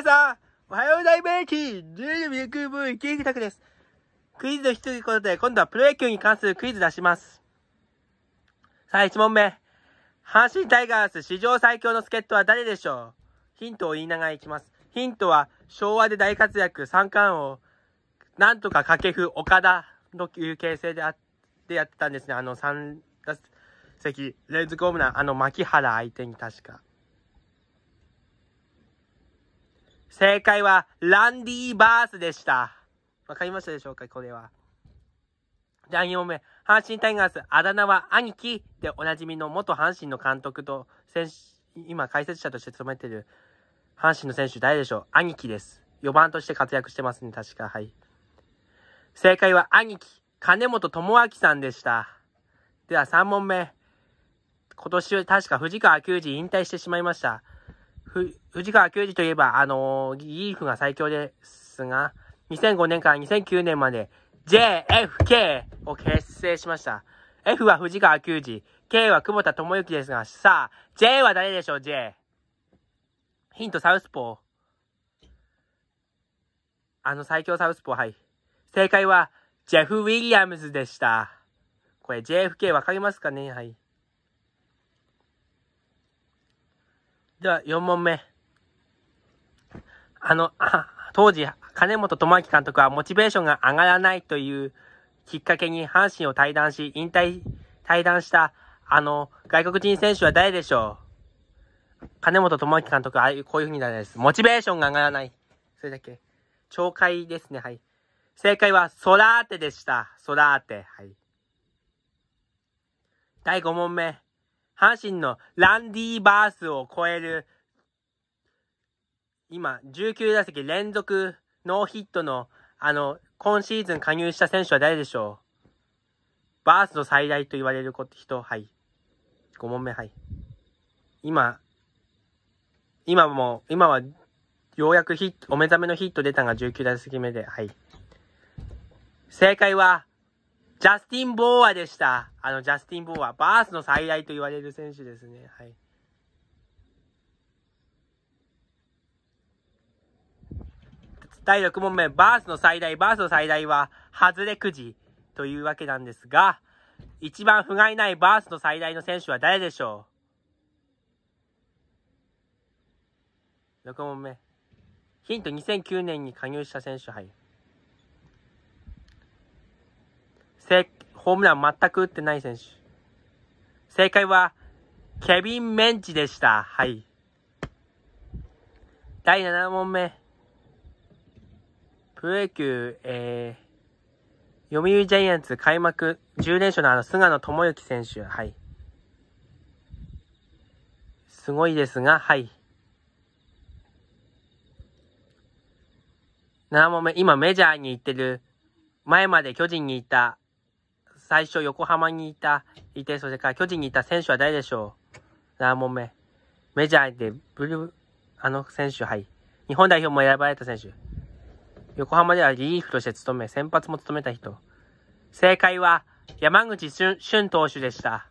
皆さん、おはようございます。ルールミルクブーイキングタクです。クイズの一つことで、今度はプロ野球に関するクイズ出します。さあ、一問目。阪神タイガース史上最強の助っ人は誰でしょうヒントを言いながらいきます。ヒントは、昭和で大活躍、三冠王、なんとか掛布、岡田のいう形成であってやってたんですね。あの3打レンズホームラン、あの牧原相手に確か。正解は、ランディー・バースでした。わかりましたでしょうか、これは。第4目。阪神タイガース、あだ名は兄貴でおなじみの元阪神の監督と、選手、今解説者として務めてる阪神の選手誰でしょう兄貴です。4番として活躍してますね、確か。はい。正解は兄貴、金本智明さんでした。では3問目。今年確か藤川球児引退してしまいました。藤川球児といえば、あのー、リーフが最強ですが、2005年から2009年まで JFK を結成しました。F は藤川球児、K は久保田智之ですが、さあ、J は誰でしょう、J。ヒント、サウスポー。あの最強サウスポー、はい。正解は、ジェフ・ウィリアムズでした。これ JFK わかりますかねはい。では、4問目。あの、あ当時、金本智明監督はモチベーションが上がらないというきっかけに阪神を退団し、引退、退団した、あの、外国人選手は誰でしょう金本智明監督は、ああいう、こういううになるんです。モチベーションが上がらない。それだけ。懲戒ですね、はい。正解は、ソラーテでした。ソラーテ、はい。第5問目。阪神のランディーバースを超える、今、19打席連続ノーヒットの、あの、今シーズン加入した選手は誰でしょうバースの最大と言われる人、はい。5問目、はい。今、今も、今は、ようやくヒット、お目覚めのヒット出たが19打席目で、はい。正解は、ジャスティン・ボーアでした。あの、ジャスティン・ボーア。バースの最大と言われる選手ですね。はい。第6問目、バースの最大、バースの最大は、外れくじというわけなんですが、一番不甲斐ないバースの最大の選手は誰でしょう ?6 問目。ヒント2009年に加入した選手、はい。せ、ホームラン全く打ってない選手。正解は、ケビン・メンチでした。はい。第7問目。プロ野球、えー、読売ジャイアンツ開幕10連勝のあの菅野智之選手。はい。すごいですが、はい。7問目、今メジャーに行ってる、前まで巨人にいた最初横浜にいた、いて、それから巨人にいた選手は誰でしょう何問目。メジャーでブルー、あの選手、はい。日本代表も選ばれた選手。横浜ではリリーフとして務め、先発も務めた人。正解は、山口俊俊投手でした。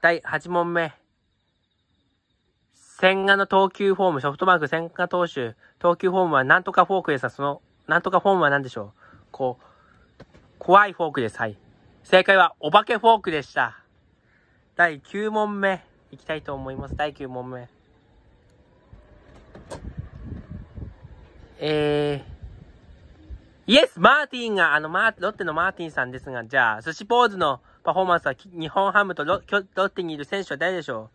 第8問目。千賀の投球フォーム、ソフトバンク千賀投手、投球フォームはなんとかフォークですが、その、なんとかフォームは何でしょうこう、怖いフォークです。はい。正解は、お化けフォークでした。第9問目、いきたいと思います。第9問目。えー、イエス、マーティンが、あの、ま、ロッテのマーティンさんですが、じゃあ、寿司ポーズのパフォーマンスは、日本ハムとロッテにいる選手は誰でしょ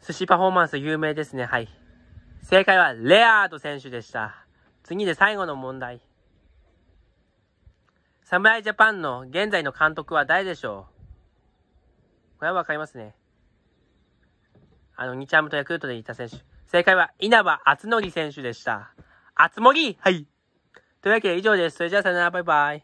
う寿司パフォーマンス有名ですね。はい。正解は、レアード選手でした。次で最後の問題。侍ジャパンの現在の監督は誰でしょうこれはわかりますね。あの、2チャームとヤクルトでいた選手。正解は、稲葉厚則選手でした。厚森はい。というわけで以上です。それじゃあさよなら、バイバイ。